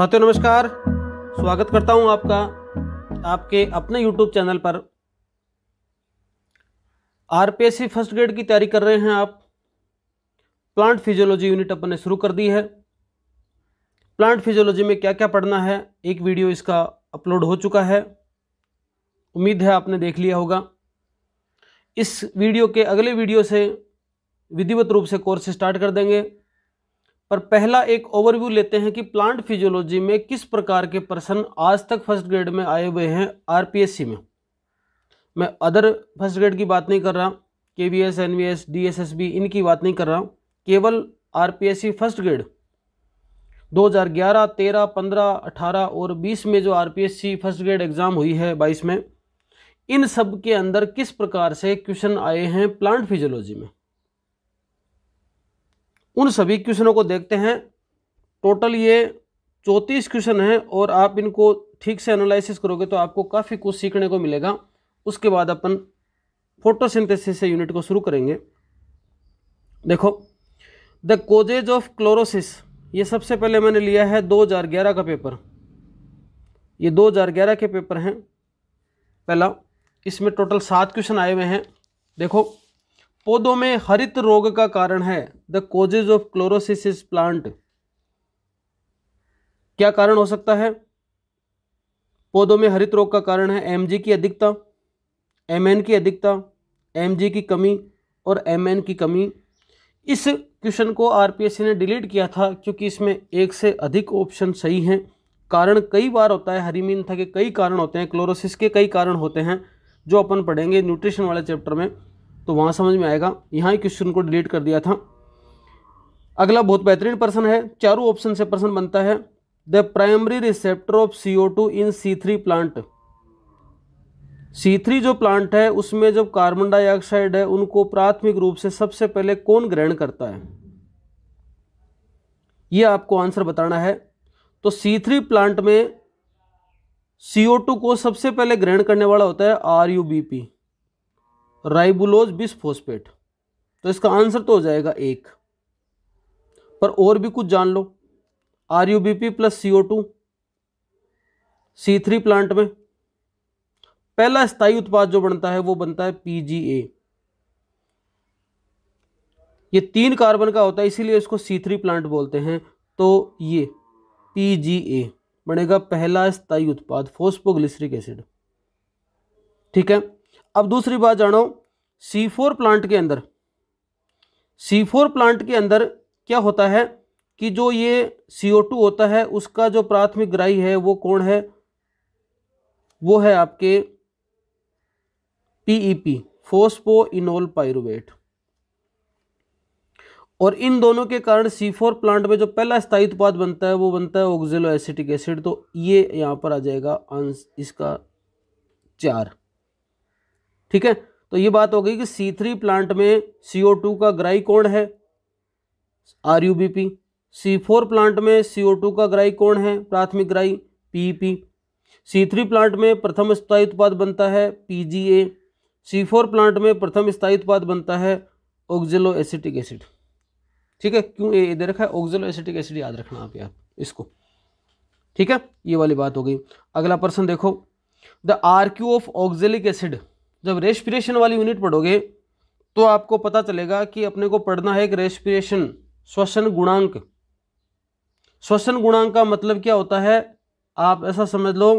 साथियों नमस्कार स्वागत करता हूं आपका आपके अपने यूट्यूब चैनल पर आरपीएससी फर्स्ट ग्रेड की तैयारी कर रहे हैं आप प्लांट फिजियोलॉजी यूनिट अपन ने शुरू कर दी है प्लांट फिजियोलॉजी में क्या क्या पढ़ना है एक वीडियो इसका अपलोड हो चुका है उम्मीद है आपने देख लिया होगा इस वीडियो के अगले वीडियो से विधिवत रूप से कोर्स स्टार्ट कर देंगे पर पहला एक ओवरव्यू लेते हैं कि प्लांट फिजियोलॉजी में किस प्रकार के पर्सन आज तक फर्स्ट ग्रेड में आए हुए हैं आरपीएससी में मैं अदर फर्स्ट ग्रेड की बात नहीं कर रहा K V S N V S D S S S इनकी बात नहीं कर रहा हूँ केवल R P S C first grade 2011, 13, 15, 18 और 20 में जो R P S C first grade exam हुई है 22 में इन सब के अंदर किस प्रकार से क्वेश्चन आए हैं प्लांट फिजियोलॉजी में उन सभी क्वेश्चनों को देखते हैं टोटल ये चौंतीस क्वेश्चन हैं और आप इनको ठीक से एनालिसिस करोगे तो आपको काफ़ी कुछ सीखने को मिलेगा उसके बाद अपन फोटोसिंथेसिस से यूनिट को शुरू करेंगे देखो द कोजेज ऑफ क्लोरोसिस ये सबसे पहले मैंने लिया है 2011 का पेपर ये 2011 के पेपर हैं पहला इसमें टोटल सात क्वेश्चन आए हुए हैं देखो पौधों में हरित रोग का कारण है the causes of chlorosis is plant क्या कारण हो सकता है पौधों में हरित रोग का कारण है एम की अधिकता एम की अधिकता एम की कमी और एम की कमी इस क्वेश्चन को आरपीएससी ने डिलीट किया था क्योंकि इसमें एक से अधिक ऑप्शन सही हैं कारण कई बार होता है हरिमीनथा के कई कारण होते हैं क्लोरोसिस के कई कारण होते हैं जो अपन पढ़ेंगे न्यूट्रिशन वाले चैप्टर में तो वहाँ समझ में आएगा यहाँ ही क्वेश्चन को डिलीट कर दिया था अगला बहुत बेहतरीन प्रश्न है चारों ऑप्शन से प्रश्न बनता है the primary receptor of C two in C three plant C three जो प्लांट है उसमें जब कार्बन डाइऑक्साइड है उनको प्राथमिक रूप से सबसे पहले कौन ग्रहण करता है यह आपको आंसर बताना है तो सी थ्री प्लांट में सी टू को सबसे पहले ग्रहण करने वाला होता है R U B P ribulose bisphosphate तो इसका आंसर तो हो जाएगा एक पर और भी कुछ जान लो R U B P plus C O two C three plant में पहला स्थायी उत्पाद जो बनता है वो बनता है पी ए ये तीन कार्बन का होता है इसीलिए इसको सी थ्री प्लांट बोलते हैं तो ये पी जी ए बनेगा पहला स्थायी उत्पाद फोस्पोग्लिसरिक एसिड ठीक है अब दूसरी बात जानो सी फोर प्लांट के अंदर सी फोर प्लांट के अंदर क्या होता है कि जो ये सी ओ टू होता है उसका जो प्राथमिक ग्राही है वो कौन है वो है आपके P E P phospho enol pyruvate और इन दोनों के कारण सी फोर प्लांट में जो पहला स्थायी उत्पाद बनता है वो बनता है ऑक्जिलो एसिटिक एसिड तो ये यहां पर आ जाएगा इसका चार ठीक है तो ये बात हो गई कि सी थ्री प्लांट में सी ओ टू का ग्राई कोण है R U B P C four plant में सी ओ टू का ग्राई कोण है प्राथमिक ग्राई पी पी सी थ्री प्लांट में प्रथम स्थायी उत्पाद बनता है P G A C four plant में प्रथम स्थायी उत्पाद बनता है ऑक्जेलो एसिटिक एसिड ठीक है क्यों ये इधर रखा है ऑक्जेलो एसिटिक एसिड याद रखना आप यार इसको ठीक है ये वाली बात हो गई अगला प्रश्न देखो the R Q of oxalic acid जब रेस्पिरेशन वाली यूनिट पढ़ोगे तो आपको पता चलेगा कि अपने को पढ़ना है एक रेस्पिरेशन श्वसन गुणांक श्वसन गुणांक का मतलब क्या होता है आप ऐसा समझ लो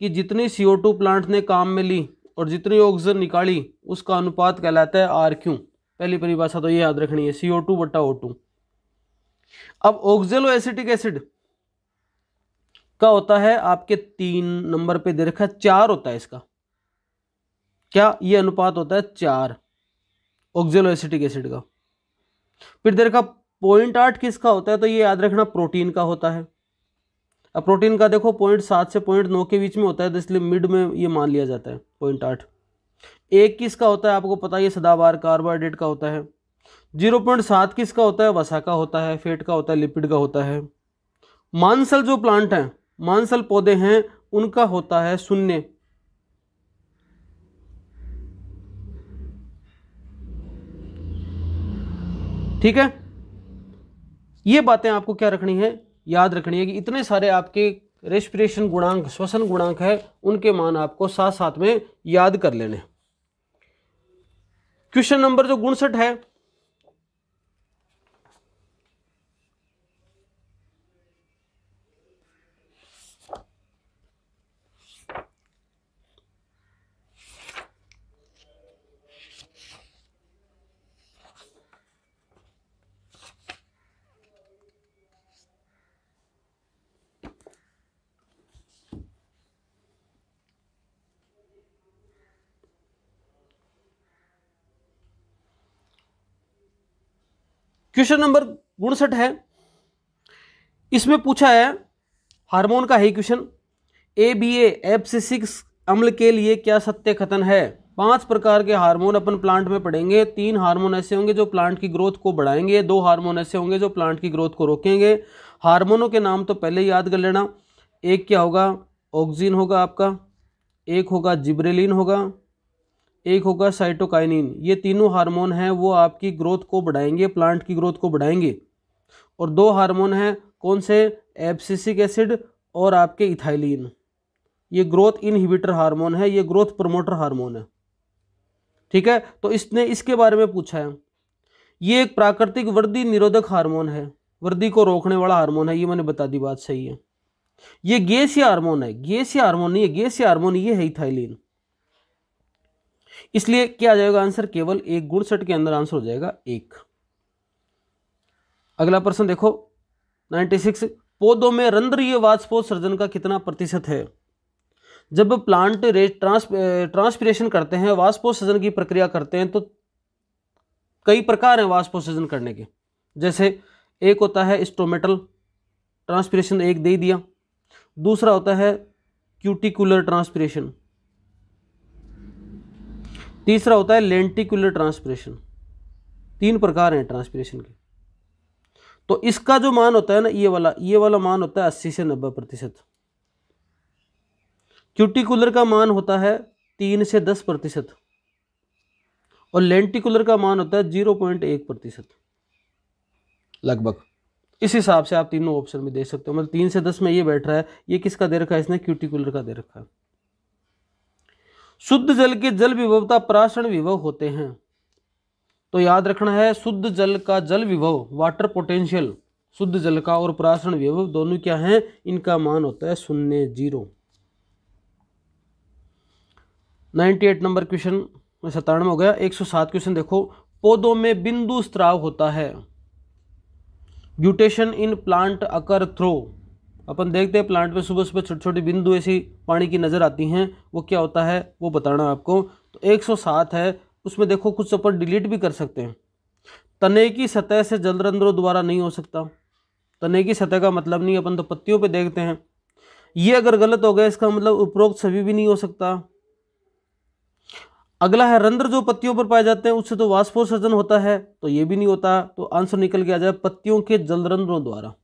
कि जितनी सी प्लांट ने काम में ली और जितनी ऑक्सीजन निकाली उसका अनुपात कहलाता है आर क्यू पहली परिभाषा तो ये याद रखनी है सी ओ टू बटा ओ टू अब ऑक्जेलो एसिटिक एसिड का होता है आपके तीन नंबर पे दे रखा है चार होता है इसका क्या ये अनुपात होता है चार एसिटिक एसिड का फिर देखा पॉइंट आठ किसका होता है तो ये याद रखना प्रोटीन का होता है अब प्रोटीन का देखो पॉइंट सात से पॉइंट नौ के बीच में होता है तो इसलिए मिड में ये मान लिया जाता है पॉइंट आठ एक किसका होता है आपको पता है सदाबार कार्बोहाइड्रेट का होता है जीरो पॉइंट सात किसका होता है वसा का होता है फेट का होता है लिपिड का होता है मानसल जो प्लांट हैं मानसल पौधे हैं उनका होता है शून्य ठीक है ये बातें आपको क्या रखनी है याद रखनी है कि इतने सारे आपके रेस्पिरेशन गुणांक श्वसन गुणांक है उनके मान आपको साथ साथ में याद कर लेने क्वेश्चन नंबर जो गुणसठ है क्वेश्चन नंबर उनसठ है इसमें पूछा है हार्मोन का है question A B F C six अम्ल के लिए क्या सत्य कथन है पांच प्रकार के हार्मोन अपन प्लांट में पड़ेंगे तीन हार्मोन ऐसे होंगे जो प्लांट की ग्रोथ को बढ़ाएंगे दो हार्मोन ऐसे होंगे जो प्लांट की ग्रोथ को रोकेंगे हार्मोनों के नाम तो पहले याद कर लेना एक क्या होगा ऑक्सीजन होगा आपका एक होगा जिब्रेलिन होगा एक होगा साइटोकाइनिन ये तीनों हार्मोन हैं वो आपकी ग्रोथ को बढ़ाएंगे प्लांट की ग्रोथ को बढ़ाएंगे और दो हार्मोन हैं कौन से एब्सिसिक एसिड और आपके इथाइलिन ये ग्रोथ इनहिबिटर हार्मोन है ये ग्रोथ प्रमोटर हार्मोन है ठीक है तो इसने इसके बारे में पूछा है ये एक प्राकृतिक वृद्धि निरोधक हार्मोन है वृद्धि को रोकने वाला हार्मोन है ये मैंने बता दी बात सही है ये या हार्मोन है या हार्मोन नहीं है या हार्मोन ये है इथाइलिन इसलिए क्या आ जाएगा आंसर केवल एक गुड़सठ के अंदर आंसर हो जाएगा एक अगला प्रश्न देखो 96 पौधों में रंध्रीय वाष्पोत सर्जन का कितना प्रतिशत है जब प्लांट रेट ट्रांस करते हैं वाष्पोत्सर्जन की प्रक्रिया करते हैं तो कई प्रकार हैं सर्जन करने के जैसे एक होता है स्टोमेटल ट्रांसपिरेशन एक दे दिया दूसरा होता है क्यूटिकुलर ट्रांसपिरेशन तीसरा होता है लेंटिकुलर ट्रांसपरेशन तीन प्रकार हैं ट्रांसपरेशन के तो इसका जो मान होता है ना ये वाला ये वाला मान होता है अस्सी से नब्बे प्रतिशत क्यूटिकुलर का मान होता है तीन से दस प्रतिशत और लेंटिकुलर का मान होता है जीरो पॉइंट एक प्रतिशत लगभग इस हिसाब से आप तीनों ऑप्शन में देख सकते हो मतलब तीन से दस में ये बैठ रहा है ये किसका दे रखा है इसने क्यूटिकुलर का दे रखा है शुद्ध जल के जल विभवता प्राशन विभव होते हैं तो याद रखना है शुद्ध जल का जल विभव वाटर पोटेंशियल शुद्ध जल का और प्राशन विभव दोनों क्या हैं इनका मान होता है शून्य zero ninety eight number question सतानवे हो गया एक सौ सात क्वेश्चन देखो पौधों में बिंदु स्त्राव होता है guttation in plant occur through अपन देखते हैं प्लांट में सुबह सुबह छोटे छोटे बिंदु ऐसी पानी की नज़र आती हैं वो क्या होता है वो बताना आपको तो 107 है उसमें देखो कुछ अपन डिलीट भी कर सकते हैं तने की सतह से जलरंध्रों द्वारा नहीं हो सकता तने की सतह का मतलब नहीं अपन तो पत्तियों पे देखते हैं ये अगर गलत हो गया इसका मतलब उपरोक्त सभी भी नहीं हो सकता अगला है रंध्र जो पत्तियों पर पाए जाते हैं उससे तो वाष्पोत्सर्जन होता है तो ये भी नहीं होता तो आंसर निकल के आ जाए पत्तियों के जलरंध्रों द्वारा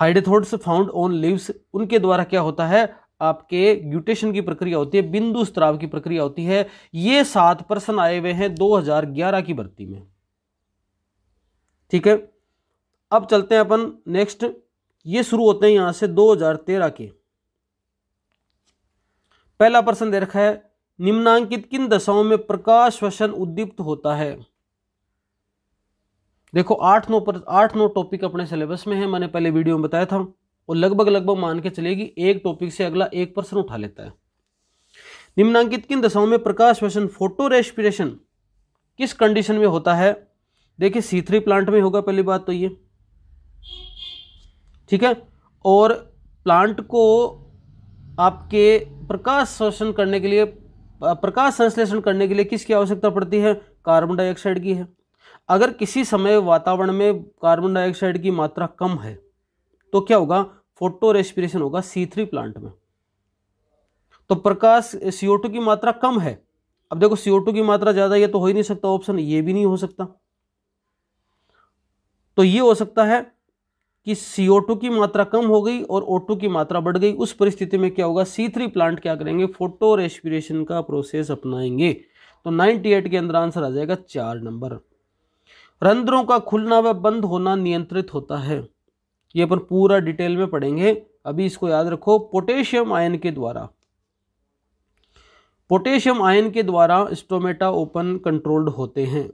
हाइड्रेथोड्स फाउंड ऑन लीव्स उनके द्वारा क्या होता है आपके ग्यूटेशन की प्रक्रिया होती है बिंदु स्त्राव की प्रक्रिया होती है ये सात पर्सन आए हुए हैं 2011 की भर्ती में ठीक है अब चलते हैं अपन नेक्स्ट ये शुरू होते हैं यहां से 2013 के पहला प्रश्न दे रखा है निम्नांकित किन दशाओं में प्रकाश श्वसन उद्दीप्त होता है देखो आठ नौ पर आठ नौ टॉपिक अपने सिलेबस में है मैंने पहले वीडियो में बताया था और लगभग लगभग मान के चलेगी एक टॉपिक से अगला एक प्रश्न उठा लेता है निम्नांकित किन दशाओं में प्रकाश वसन फोटो रेस्पिरेशन किस कंडीशन में होता है देखिए सी थ्री प्लांट में होगा पहली बात तो ये ठीक है और प्लांट को आपके प्रकाश शोषण करने के लिए प्रकाश संश्लेषण करने के लिए किसकी आवश्यकता पड़ती है कार्बन डाइऑक्साइड की है अगर किसी समय वातावरण में कार्बन डाइऑक्साइड की मात्रा कम है तो क्या होगा फोटो रेस्पिरेशन होगा सी थ्री प्लांट में तो प्रकाश सीओ टू की मात्रा कम है अब देखो सीओ टू की मात्रा ज़्यादा यह तो हो ही नहीं सकता ऑप्शन ये भी नहीं हो सकता तो ये हो सकता है कि सीओ टू की मात्रा कम हो गई और ओ टू की मात्रा बढ़ गई उस परिस्थिति में क्या होगा सी थ्री प्लांट क्या करेंगे फोटो रेस्पिरेशन का प्रोसेस अपनाएंगे तो नाइनटी एट के अंदर आंसर आ जाएगा चार नंबर रंध्रों का खुलना व बंद होना नियंत्रित होता है ये अपन पूरा डिटेल में पढ़ेंगे अभी इसको याद रखो पोटेशियम आयन के द्वारा पोटेशियम आयन के द्वारा स्टोमेटा ओपन कंट्रोल्ड होते हैं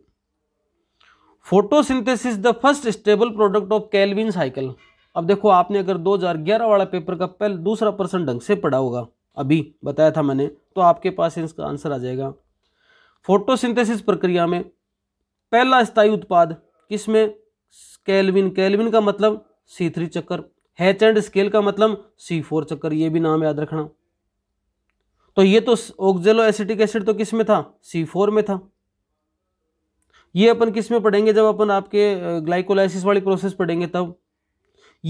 photosynthesis the first stable product of Calvin cycle अब देखो आपने अगर 2011 वाला पेपर का पहले दूसरा पर्सन ढंग से पढ़ा होगा अभी बताया था मैंने तो आपके पास इसका आंसर आ जाएगा फोटोसिंथेसिस प्रक्रिया में पहला स्थायी उत्पाद किसमें कैलविन कैलविन का मतलब सी थ्री चक्कर हैच एंड स्केल का मतलब सी फोर चक्कर ये भी नाम याद रखना तो ये तो ऑक्जेलो एसिटिक एसिड तो किस में था सी फोर में था ये अपन किस में पढ़ेंगे जब अपन आपके ग्लाइकोलाइसिस वाली प्रोसेस पढ़ेंगे तब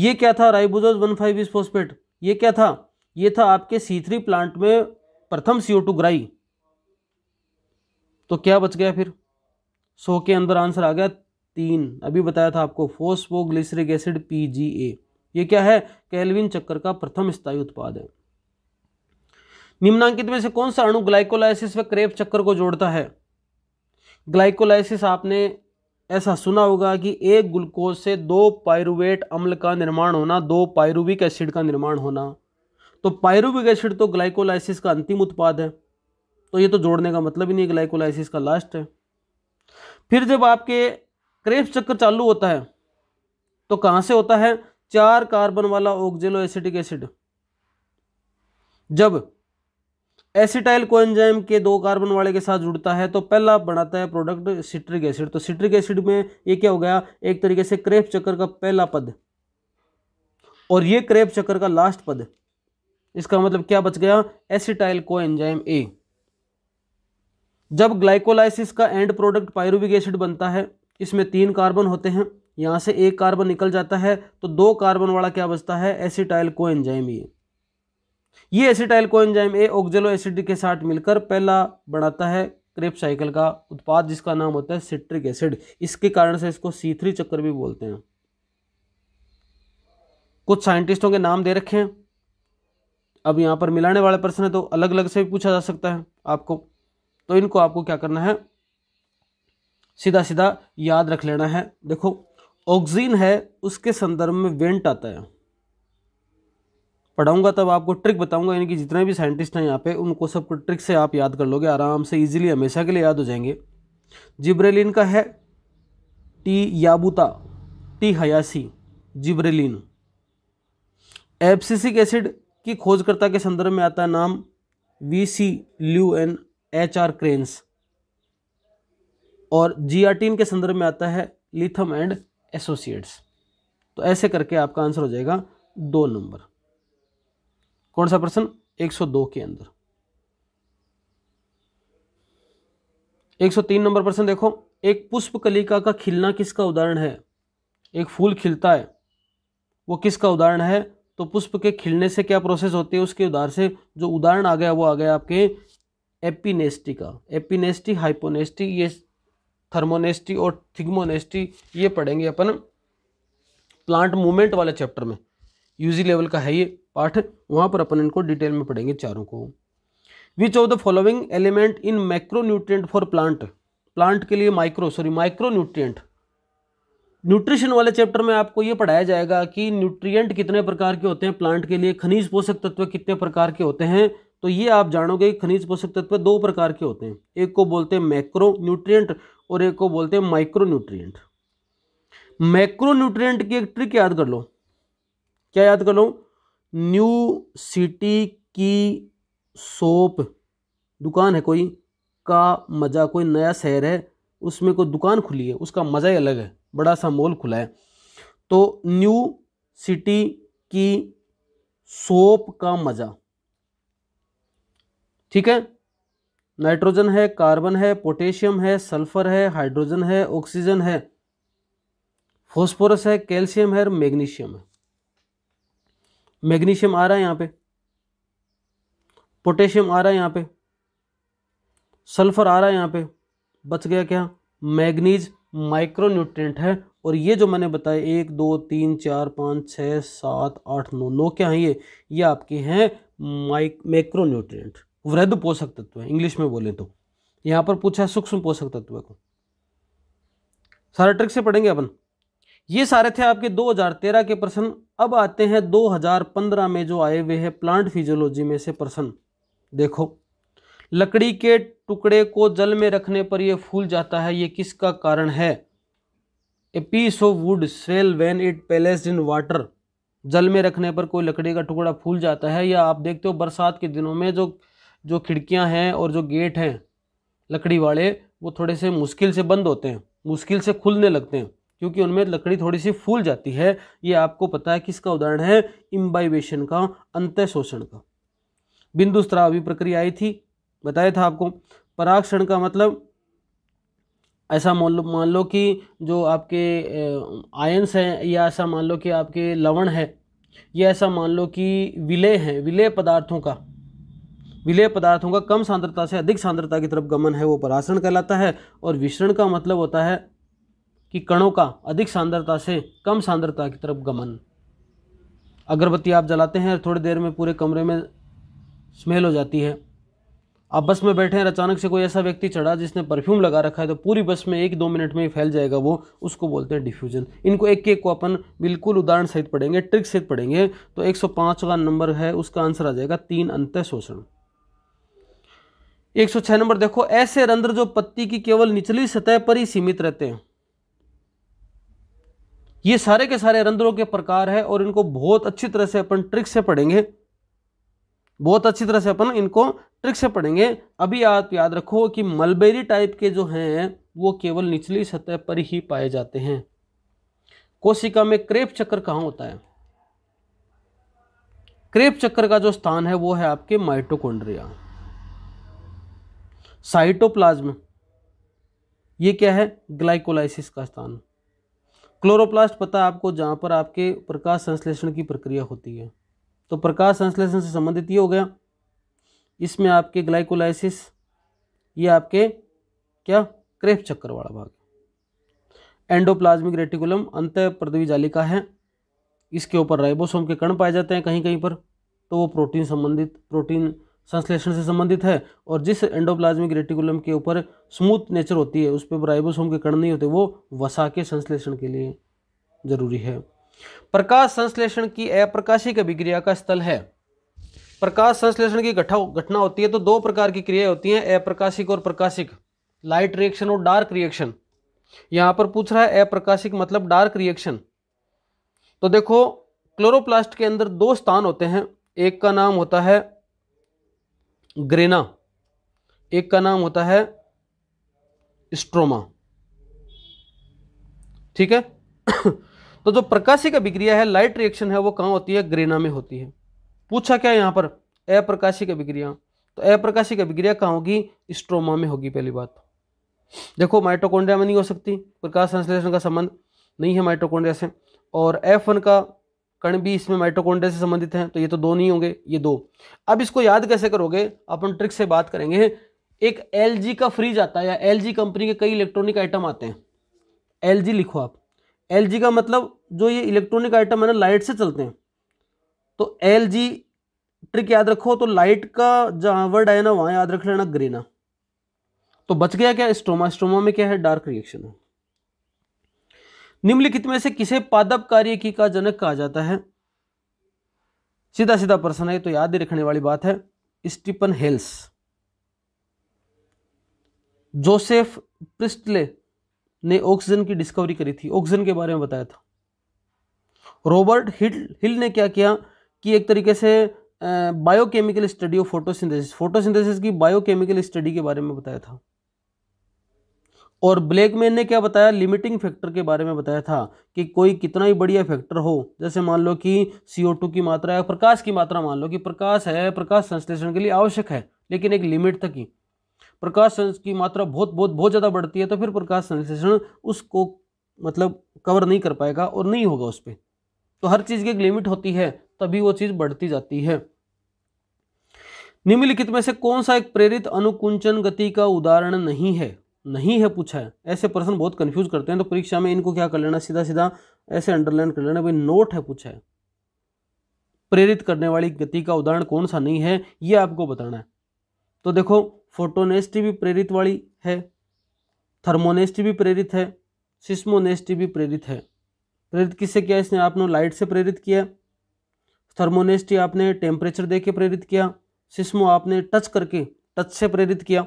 ये क्या था ribulose one five bisphosphate ये क्या था ये था आपके सी थ्री प्लांट में प्रथम सीओ टू ग्राई तो क्या बच गया फिर सौ के अंदर आंसर आ गया तीन अभी बताया था आपको फोस्फोग्लिसरिक एसिड पीजीए ये क्या है कैलविन चक्कर का प्रथम स्थायी उत्पाद है निम्नांकित में से कौन सा अणु ग्लाइकोलाइसिस व क्रेप चक्कर को जोड़ता है ग्लाइकोलाइसिस आपने ऐसा सुना होगा कि एक ग्लूकोज से दो पायरुवेट अम्ल का निर्माण होना दो पायरुविक एसिड का निर्माण होना तो पायरुविक एसिड तो ग्लाइकोलाइसिस का अंतिम उत्पाद है तो ये तो जोड़ने का मतलब ही नहीं ग्लाइकोलाइसिस का लास्ट है फिर जब आपके क्रेप चक्कर चालू होता है तो कहां से होता है चार कार्बन वाला ऑक्जेलो एसिटिक एसिड जब एसिटाइल कोएंजाइम के दो कार्बन वाले के साथ जुड़ता है तो पहला बनाता है प्रोडक्ट सिट्रिक एसिड तो सिट्रिक एसिड में ये क्या हो गया एक तरीके से क्रेप चक्कर का पहला पद और ये क्रेप चक्कर का लास्ट पद इसका मतलब क्या बच गया एसिटाइल कोएंजाइम ए जब ग्लाइकोलाइसिस का एंड प्रोडक्ट पायरुविक एसिड बनता है इसमें तीन कार्बन होते हैं यहाँ से एक कार्बन निकल जाता है तो दो कार्बन वाला क्या बचता है एसिटाइल को एंजाइम ये ये acetyl co enzyme A ऑक्जेलो acid के साथ मिलकर पहला बनाता है क्रेप साइकिल का उत्पाद जिसका नाम होता है सिट्रिक एसिड इसके कारण से इसको सी चक्कर भी बोलते हैं कुछ साइंटिस्टों के नाम दे रखे हैं अब यहाँ पर मिलाने वाले प्रश्न है तो अलग अलग से भी पूछा जा सकता है आपको तो इनको आपको क्या करना है सीधा सीधा याद रख लेना है देखो ऑक्सीजन है उसके संदर्भ में वेंट आता है पढ़ाऊंगा तब आपको ट्रिक बताऊंगा यानी कि जितने भी साइंटिस्ट हैं यहाँ पे उनको सब ट्रिक से आप याद कर लोगे आराम से इजीली हमेशा के लिए याद हो जाएंगे जिब्रेलिन का है T Yabuta T Hayashi gibberellin abscisic acid की खोजकर्ता के संदर्भ में आता है नाम वी सी ल्यू एन एच आर क्रेन्स और जी आर टीम के संदर्भ में आता है लिथम एंड एसोसिएट्स तो ऐसे करके आपका आंसर हो जाएगा दो नंबर कौन सा प्रश्न 102 के अंदर 103 नंबर प्रश्न देखो एक पुष्प कलिका का खिलना किसका उदाहरण है एक फूल खिलता है वो किसका उदाहरण है तो पुष्प के खिलने से क्या प्रोसेस होती है उसके उदाहरण से जो उदाहरण आ गया वो आ गया आपके एपिनेस्टी का एपिनेस्टी हाइपोनेस्टी ये थर्मोनेस्टी और थिग्मोनेस्टी ये पढ़ेंगे अपन प्लांट मूवमेंट वाले चैप्टर में यूजी लेवल का है ये पाठ वहाँ पर अपन इनको डिटेल में पढ़ेंगे चारों को which of the following element in micro nutrient for plant plant के लिए micro sorry micro nutrient nutrition वाले चैप्टर में आपको ये पढ़ाया जाएगा कि न्यूट्रिएंट कितने प्रकार के होते हैं प्लांट के लिए खनिज पोषक तत्व कितने प्रकार के होते हैं तो ये आप जानोगे कि खनिज पोषक तत्व दो प्रकार के होते हैं एक को बोलते हैं मैक्रो न्यूट्रियट और एक को बोलते हैं माइक्रो न्यूट्रियट मैक्रो न्यूट्रियट की एक ट्रिक याद कर लो क्या याद कर लो न्यू सिटी की सोप दुकान है कोई का मज़ा कोई नया शहर है उसमें कोई दुकान खुली है उसका मज़ा ही अलग है बड़ा सा मॉल खुला है तो न्यू सिटी की सोप का मज़ा ठीक है नाइट्रोजन है कार्बन है पोटेशियम है सल्फर है हाइड्रोजन है ऑक्सीजन है फॉस्फोरस है कैल्शियम है और मैग्नीशियम है मैग्नीशियम आ रहा है यहाँ पे पोटेशियम आ रहा है यहाँ पे सल्फर आ रहा है यहाँ पे बच गया क्या मैग्नीज माइक्रोन्यूट्रेंट है और ये जो मैंने बताया एक दो तीन चार पाँच छः सात आठ नौ नौ क्या हैं ये ये आपके हैं माइक माइक्रोन्यूट्रेंट वृद्ध पोषक तत्व है इंग्लिश में बोले तो यहां पर पूछा सूक्ष्म पोषक तत्व को सारे ट्रिक से पढ़ेंगे अपन ये सारे थे आपके 2013 के प्रश्न अब आते हैं 2015 में जो आए हुए हैं प्लांट फिजियोलॉजी में से प्रश्न देखो लकड़ी के टुकड़े को जल में रखने पर यह फूल जाता है ये किसका कारण है a piece of wood swell when it placed in water जल में रखने पर कोई लकड़ी का टुकड़ा फूल जाता है या आप देखते हो बरसात के दिनों में जो जो खिड़कियां हैं और जो गेट हैं लकड़ी वाले वो थोड़े से मुश्किल से बंद होते हैं मुश्किल से खुलने लगते हैं क्योंकि उनमें लकड़ी थोड़ी सी फूल जाती है ये आपको पता है किसका उदाहरण है इम्बाइवेशन का अंत शोषण का बिंदु भी प्रक्रिया आई थी बताया था आपको पराक्षण का मतलब ऐसा मान लो मान लो कि जो आपके आयंस हैं या ऐसा मान लो कि आपके लवण है या ऐसा मान लो कि विलय हैं विलय पदार्थों का विलय पदार्थों का कम सांद्रता से अधिक सांद्रता की तरफ गमन है वो परासरण कहलाता है और विसरण का मतलब होता है कि कणों का अधिक सांद्रता से कम सांद्रता की तरफ गमन अगरबत्ती आप जलाते हैं और थोड़ी देर में पूरे कमरे में स्मेल हो जाती है आप बस में बैठे हैं अचानक से कोई ऐसा व्यक्ति चढ़ा जिसने परफ्यूम लगा रखा है तो पूरी बस में एक दो मिनट में ही फैल जाएगा वो उसको बोलते हैं डिफ्यूजन इनको एक एक को अपन बिल्कुल उदाहरण सहित पढ़ेंगे ट्रिक सहित पढ़ेंगे तो 105 का नंबर है उसका आंसर आ जाएगा तीन अंत शोषण एक सौ छह नंबर देखो ऐसे रंध्र जो पत्ती की केवल निचली सतह पर ही सीमित रहते हैं ये सारे के सारे रंध्रों के प्रकार है और इनको बहुत अच्छी तरह से अपन ट्रिक से पढ़ेंगे बहुत अच्छी तरह से अपन इनको ट्रिक से पढ़ेंगे अभी आप याद रखो कि मलबेरी टाइप के जो हैं वो केवल निचली सतह पर ही पाए जाते हैं कोशिका में क्रेप चक्कर कहाँ होता है क्रेप चक्कर का जो स्थान है वो है आपके माइटोकोन्ड्रिया साइटोप्लाज्म ये क्या है ग्लाइकोलाइसिस का स्थान क्लोरोप्लास्ट पता है आपको जहाँ पर आपके प्रकाश संश्लेषण की प्रक्रिया होती है तो प्रकाश संश्लेषण से संबंधित ये हो गया इसमें आपके ग्लाइकोलाइसिस ये आपके क्या क्रेफ चक्कर वाला भाग एंडोप्लाज्मिक रेटिकुलम अंत प्रदवी जालिका है इसके ऊपर राइबोसोम के कण पाए जाते हैं कहीं कहीं पर तो वो प्रोटीन संबंधित प्रोटीन संश्लेषण से संबंधित है और जिस एंडोप्लाज्मिक रेटिकुलम के ऊपर स्मूथ नेचर होती है उस पर राइबोसोम के कण नहीं होते वो वसा के संश्लेषण के लिए जरूरी है प्रकाश संश्लेषण की अप्रकाशिक अभिक्रिया का स्थल है प्रकाश संश्लेषण की घटा घटना होती है तो दो प्रकार की क्रियाएं होती हैं अप्रकाशिक और प्रकाशिक लाइट रिएक्शन और डार्क रिएक्शन यहाँ पर पूछ रहा है अप्रकाशिक मतलब डार्क रिएक्शन तो देखो क्लोरोप्लास्ट के अंदर दो स्थान होते हैं एक का नाम होता है ग्रेना एक का नाम होता है स्ट्रोमा ठीक है तो जो प्रकाशी का विक्रिया है लाइट रिएक्शन है वो कहाँ होती है ग्रेना में होती है पूछा क्या यहाँ पर अप्रकाशी का विक्रिया तो अप्रकाशी का विक्रिया कहाँ होगी स्ट्रोमा में होगी पहली बात तो। देखो माइटोकॉन्ड्रिया में नहीं हो सकती प्रकाश संश्लेषण का संबंध नहीं है माइटोकॉन्ड्रिया से और एफ का कण भी इसमें माइटोकॉन्ड्रिया से संबंधित हैं तो ये तो दो नहीं होंगे ये दो अब इसको याद कैसे करोगे अपन ट्रिक से बात करेंगे एक एल का फ्रिज आता है या एल कंपनी के कई इलेक्ट्रॉनिक आइटम आते हैं एल लिखो आप एल का मतलब जो ये इलेक्ट्रॉनिक आइटम है ना लाइट से चलते हैं तो एल ट्रिक याद रखो तो लाइट का जहाँ वर्ड आया ना वहाँ याद रख लेना ग्रीना तो बच गया क्या स्टोमा स्टोमा में क्या है डार्क रिएक्शन है निम्नलिखित में से किसे पादप कार्य की का जनक कहा जाता है सीधा सीधा प्रश्न है तो याद रखने वाली बात है स्टीफन हेल्स जोसेफ प्रिस्टले ने ऑक्सीजन की डिस्कवरी करी थी ऑक्सीजन के बारे में बताया था रॉबर्ट हिल हिल ने क्या किया कि एक तरीके से biochemical study of photosynthesis photosynthesis की बायोकेमिकल स्टडी के बारे में बताया था और ब्लैकमैन ने क्या बताया लिमिटिंग फैक्टर के बारे में बताया था कि कोई कितना ही बढ़िया फैक्टर हो जैसे मान लो कि सी की मात्रा या प्रकाश की मात्रा मान लो कि प्रकाश है प्रकाश संश्लेषण के लिए आवश्यक है लेकिन एक लिमिट तक ही प्रकाश की मात्रा बहुत बहुत बहुत ज़्यादा बढ़ती है तो फिर प्रकाश संश्लेषण उसको मतलब कवर नहीं कर पाएगा और नहीं होगा उस पर तो हर चीज़ की एक लिमिट होती है तभी वो चीज़ बढ़ती जाती है निम्नलिखित में से कौन सा एक प्रेरित अनुकुंचन गति का उदाहरण नहीं है नहीं है पूछा है ऐसे पर्सन बहुत कन्फ्यूज करते हैं तो परीक्षा में इनको क्या कर लेना सीधा सीधा ऐसे अंडरलाइन कर लेना भाई नोट है पूछा है प्रेरित करने वाली गति का उदाहरण कौन सा नहीं है ये आपको बताना है तो देखो फोटोनेस्टी भी प्रेरित वाली है थर्मोनेस्टी भी प्रेरित है सिस्मोनेस्टी भी प्रेरित है प्रेरित किससे किया इसने आपने लाइट से प्रेरित किया थर्मोनेस्टी आपने टेम्परेचर दे के प्रेरित किया सिस्मो आपने टच करके टच से प्रेरित किया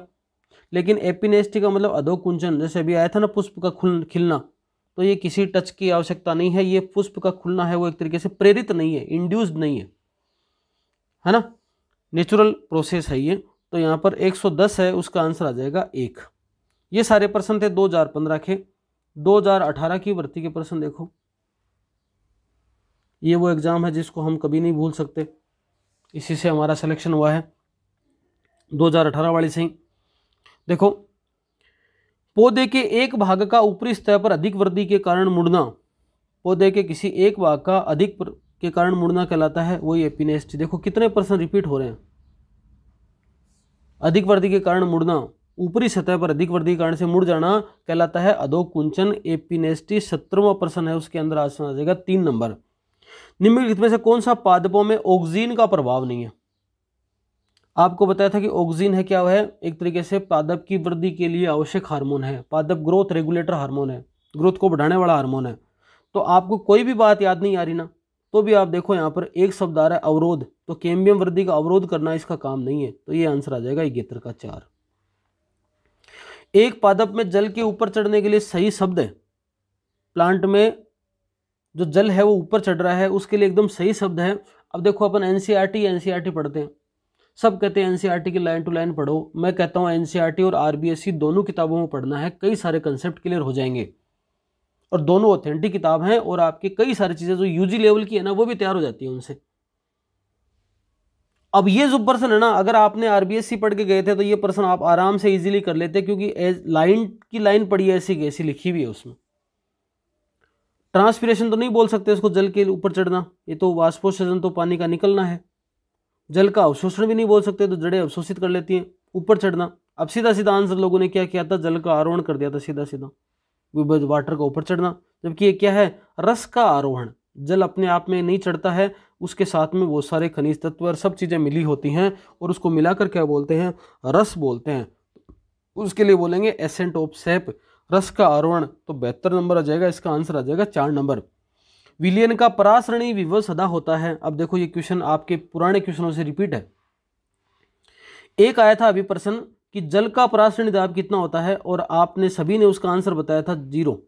लेकिन एपिनेस्टी का मतलब अधोकुंचन जैसे अभी आया था ना पुष्प का खुल खिलना तो ये किसी टच की आवश्यकता नहीं है ये पुष्प का खुलना है वो एक तरीके से प्रेरित नहीं है इंड्यूस्ड नहीं है है ना नेचुरल प्रोसेस है ये तो यहाँ पर 110 है उसका आंसर आ जाएगा एक ये सारे प्रश्न थे 2015 के 2018 की भर्ती के प्रश्न देखो ये वो एग्ज़ाम है जिसको हम कभी नहीं भूल सकते इसी से हमारा सिलेक्शन हुआ है 2018 वाली सही देखो पौधे के एक भाग का ऊपरी सतह पर अधिक वृद्धि के कारण मुड़ना पौधे के किसी एक भाग का अधिक के कारण मुड़ना कहलाता है वही एपिनेस्ट देखो कितने परसेंट रिपीट हो रहे हैं अधिक वृद्धि के कारण मुड़ना ऊपरी सतह पर अधिक वृद्धि के कारण से मुड़ जाना कहलाता है अधो कुंचन एपिनेस्टी सत्रवा प्रश्न है उसके अंदर आसन आ जाएगा तीन नंबर निम्नलिखित में से कौन सा पादपों में ऑक्सीजन का प्रभाव नहीं है आपको बताया था कि ऑक्सीजन है क्या है एक तरीके से पादप की वृद्धि के लिए आवश्यक हार्मोन है पादप ग्रोथ रेगुलेटर हार्मोन है ग्रोथ को बढ़ाने वाला हार्मोन है तो आपको कोई भी बात याद नहीं आ रही ना तो भी आप देखो यहाँ पर एक शब्द आ रहा है अवरोध तो केम्बियम वृद्धि का अवरोध करना इसका काम नहीं है तो ये आंसर आ जाएगा इगेत्र का चार एक पादप में जल के ऊपर चढ़ने के लिए सही शब्द है प्लांट में जो जल है वो ऊपर चढ़ रहा है उसके लिए एकदम सही शब्द है अब देखो अपन एन सी आर टी पढ़ते हैं सब कहते हैं एन e की लाइन टू लाइन पढ़ो मैं कहता हूँ एन e और आर e दोनों किताबों में पढ़ना है कई सारे कंसेप्ट क्लियर हो जाएंगे और दोनों ऑथेंटिक किताब हैं और आपकी कई सारी चीज़ें जो यूजी लेवल की है ना वो भी तैयार हो जाती है उनसे अब ये जो पर्सन है ना अगर आपने आरबीएससी पढ़ के गए थे तो ये पर्सन आप आराम से इजीली कर लेते क्योंकि लाइन की लाइन पड़ी ऐसी ऐसी लिखी हुई है उसमें ट्रांसपिरेशन तो नहीं बोल सकते इसको जल के ऊपर चढ़ना ये तो वाष्पोषण तो पानी का निकलना है जल का अवशोषण भी नहीं बोल सकते तो जड़ें अवशोषित कर लेती हैं ऊपर चढ़ना अब सीधा सीधा आंसर लोगों ने क्या किया था जल का आरोहण कर दिया था सीधा सीधा वाटर का ऊपर चढ़ना जबकि ये क्या है रस का आरोहण जल अपने आप में नहीं चढ़ता है उसके साथ में बहुत सारे खनिज तत्व और सब चीज़ें मिली होती हैं और उसको मिलाकर क्या बोलते हैं रस बोलते हैं उसके लिए बोलेंगे एसेंट ऑफ सेप रस का आरोहण तो बेहतर नंबर आ जाएगा इसका आंसर आ जाएगा चार नंबर विलियन का परासरणी विवश सदा होता है अब देखो ये क्वेश्चन आपके पुराने क्वेश्चनों से रिपीट है एक आया था अभी प्रश्न कि जल का परासरणी दाब कितना होता है और आपने सभी ने उसका आंसर बताया था जीरो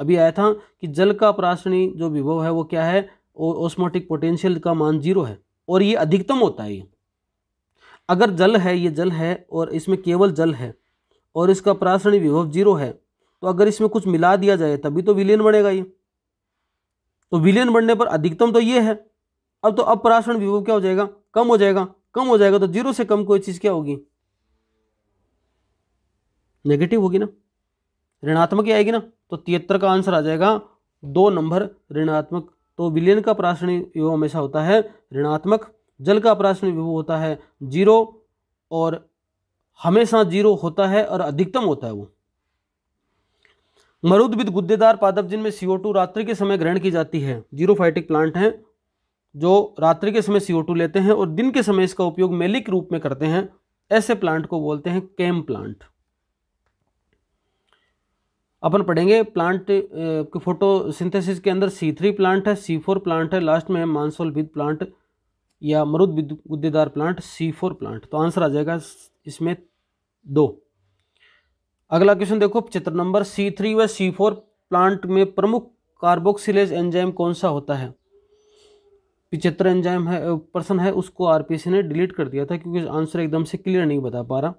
अभी आया था कि जल का परासरणी जो विभव है वो क्या है और ओस्मोटिक पोटेंशियल का मान जीरो है और ये अधिकतम होता है ये अगर जल है ये जल है और इसमें केवल जल है और इसका परासरणी विभव जीरो है तो अगर इसमें कुछ मिला दिया जाए तभी तो विलियन बनेगा ये तो विलयन बढ़ने पर अधिकतम तो ये है अब तो अपराशन विभव क्या हो जाएगा कम हो जाएगा कम हो जाएगा तो जीरो से कम कोई चीज़ क्या होगी नेगेटिव होगी ना ऋणात्मक ही आएगी ना तो तिहत्तर का आंसर आ जाएगा दो नंबर ऋणात्मक तो विलियन का अपराशन विभव हमेशा होता है ऋणात्मक जल का अपराशन विभव होता है जीरो और हमेशा जीरो होता है और अधिकतम होता है वो मरुद्भिद गुद्देदार पादप जिनमें सीओ टू रात्रि के समय ग्रहण की जाती है फाइटिक प्लांट हैं जो रात्रि के समय सीओ टू लेते हैं और दिन के समय इसका उपयोग मेलिक रूप में करते हैं ऐसे प्लांट को बोलते हैं कैम प्लांट अपन पढ़ेंगे प्लांट के सिंथेसिस के अंदर सी थ्री प्लांट है सी फोर प्लांट है लास्ट में मानसोल विद प्लांट या मरुद गुद्देदार प्लांट सी फोर प्लांट तो आंसर आ जाएगा इसमें दो अगला क्वेश्चन देखो चित्र नंबर सी थ्री व सी फोर प्लांट में प्रमुख कार्बोक्सिलेज एंजाइम कौन सा होता है पिचहत्तर एंजाइम है पर्सन है उसको आरपीसी ने डिलीट कर दिया था क्योंकि आंसर एकदम से क्लियर नहीं बता पा रहा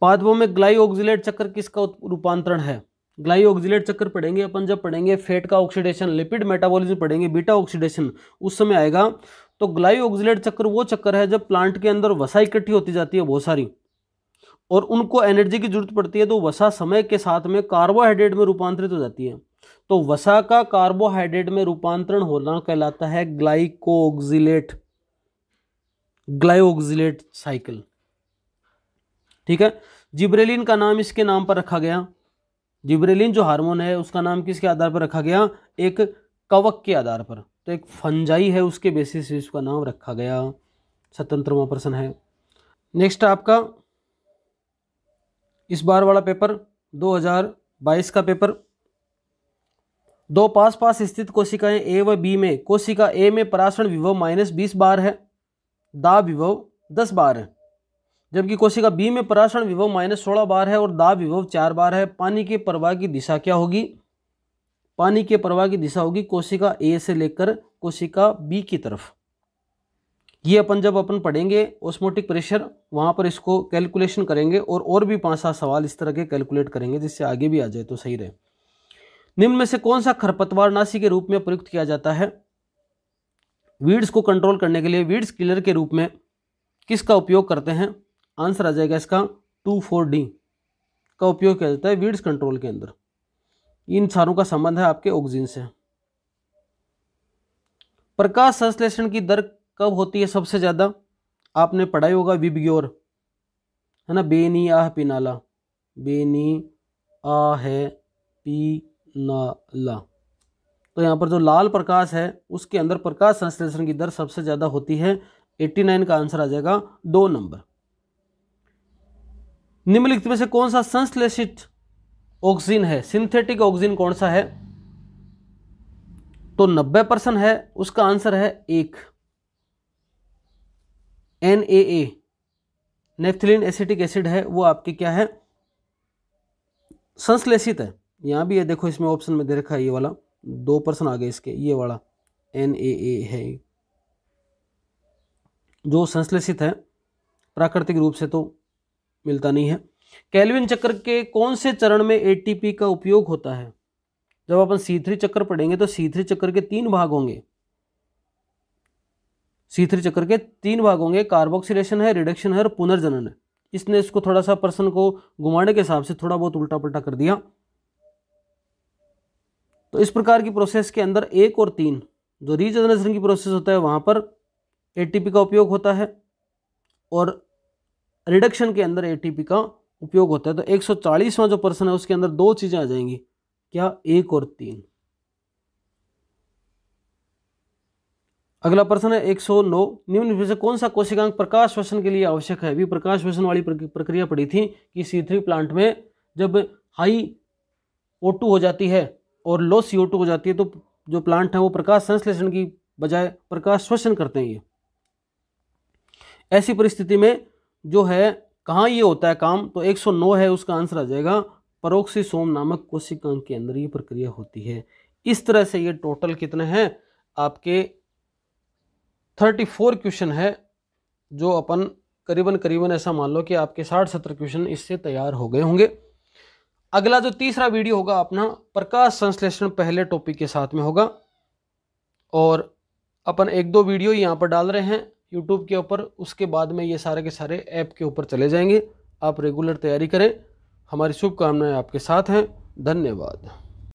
पादपों में ग्लाई ऑक्जिलेट चक्कर किसका रूपांतरण है ग्लाई ऑक्जिलेट चक्कर पढ़ेंगे अपन जब पढ़ेंगे फेट का ऑक्सीडेशन लिपिड मेटाबॉलिज्म पढ़ेंगे बीटा ऑक्सीडेशन उस समय आएगा तो ग्लाई ऑक्जिलेट चक्कर वो चक्कर है जब प्लांट के अंदर वसा इकट्ठी होती जाती है बहुत सारी और उनको एनर्जी की जरूरत पड़ती है तो वसा समय के साथ में कार्बोहाइड्रेट में रूपांतरित हो जाती है तो वसा का कार्बोहाइड्रेट में रूपांतरण होना कहलाता है ग्लाइकोक्सिलेट ग्लाइक्जिलेट साइकिल ठीक है जिब्रेलिन का नाम इसके नाम पर रखा गया जिब्रेलिन जो हार्मोन है उसका नाम किसके आधार पर रखा गया एक कवक के आधार पर तो एक फंजाई है उसके बेसिस से उसका नाम रखा गया सतंत्रवा प्रश्न है नेक्स्ट आपका इस बार वाला पेपर 2022 का पेपर दो पास पास स्थित कोशिकाएं ए व बी में कोशिका ए में पराशरण विभव माइनस बीस बार है दा विभव दस बार है जबकि कोशिका बी में पराशरण विभव माइनस सोलह बार है और दा विभव चार बार है पानी के प्रवाह की दिशा क्या होगी पानी के प्रवाह की दिशा होगी कोशिका ए से लेकर कोशिका बी की तरफ ये अपन जब अपन पढ़ेंगे ऑस्मोटिक प्रेशर वहाँ पर इसको कैलकुलेशन करेंगे और और भी पांच सात सवाल इस तरह के कैलकुलेट करेंगे जिससे आगे भी आ जाए तो सही रहे निम्न में से कौन सा खरपतवार नाशी के रूप में प्रयुक्त किया जाता है वीड्स को कंट्रोल करने के लिए वीड्स किलर के रूप में किसका उपयोग करते हैं आंसर आ जाएगा इसका टू फोर डी का उपयोग किया जाता है वीड्स कंट्रोल के अंदर इन सारों का संबंध है आपके ऑक्सीजन से प्रकाश संश्लेषण की दर कब होती है सबसे ज़्यादा आपने पढ़ाई होगा विबग्योर है ना बेनी आह पिनाला बेनी आ है पी ना ला तो यहाँ पर जो लाल प्रकाश है उसके अंदर प्रकाश संश्लेषण की दर सबसे ज़्यादा होती है 89 का आंसर आ जाएगा दो नंबर निम्नलिखित में से कौन सा संश्लेषित ऑक्सीजन है सिंथेटिक ऑक्सीजन कौन सा है तो 90 परसेंट है उसका आंसर है एक N A A naphthalene acetic acid है वो आपके क्या है संश्लेषित है यहाँ भी है देखो इसमें ऑप्शन में दे रखा है ये वाला दो पर्सन आ गए इसके ये वाला एन ए ए है जो संश्लेषित है प्राकृतिक रूप से तो मिलता नहीं है कैलविन चक्र के कौन से चरण में एटीपी का उपयोग होता है जब अपन सी थ्री चक्र पढ़ेंगे तो सी थ्री चक्र के तीन भाग होंगे सी थ्री चक्र के तीन भाग होंगे कार्बोक्सीलेशन है रिडक्शन है और पुनर्जनन है इसने इसको थोड़ा सा पर्सन को घुमाने के हिसाब से थोड़ा बहुत उल्टा पलटा कर दिया तो इस प्रकार की प्रोसेस के अंदर एक और तीन जो रीजनरेशन की प्रोसेस होता है वहां पर एटीपी का उपयोग होता है और रिडक्शन के अंदर एटीपी का उपयोग होता है तो चालीसवां जो पर्सन है उसके अंदर दो चीज़ें आ जाएंगी क्या एक और तीन अगला प्रश्न है एक सौ नौ निम्न में से कौन सा कोशिकांग प्रकाश श्वसन के लिए आवश्यक है अभी प्रकाश श्वसन वाली प्रक्रिया पड़ी थी कि सी थ्री प्लांट में जब हाई ओ टू हो जाती है और लो सी ओ टू हो जाती है तो जो प्लांट है वो प्रकाश संश्लेषण की बजाय प्रकाश श्वसन करते हैं ये ऐसी परिस्थिति में जो है कहाँ ये होता है काम तो नौ है उसका आंसर आ जाएगा सोम नामक कोशिकांग के अंदर ये प्रक्रिया होती है इस तरह से ये टोटल कितने हैं आपके थर्टी फोर क्वेश्चन है जो अपन करीबन करीबन ऐसा मान लो कि आपके साठ सत्तर क्वेश्चन इससे तैयार हो गए होंगे अगला जो तीसरा वीडियो होगा अपना प्रकाश संश्लेषण पहले टॉपिक के साथ में होगा और अपन एक दो वीडियो यहाँ पर डाल रहे हैं यूट्यूब के ऊपर उसके बाद में ये सारे के सारे ऐप के ऊपर चले जाएंगे आप रेगुलर तैयारी करें हमारी शुभकामनाएं आपके साथ हैं धन्यवाद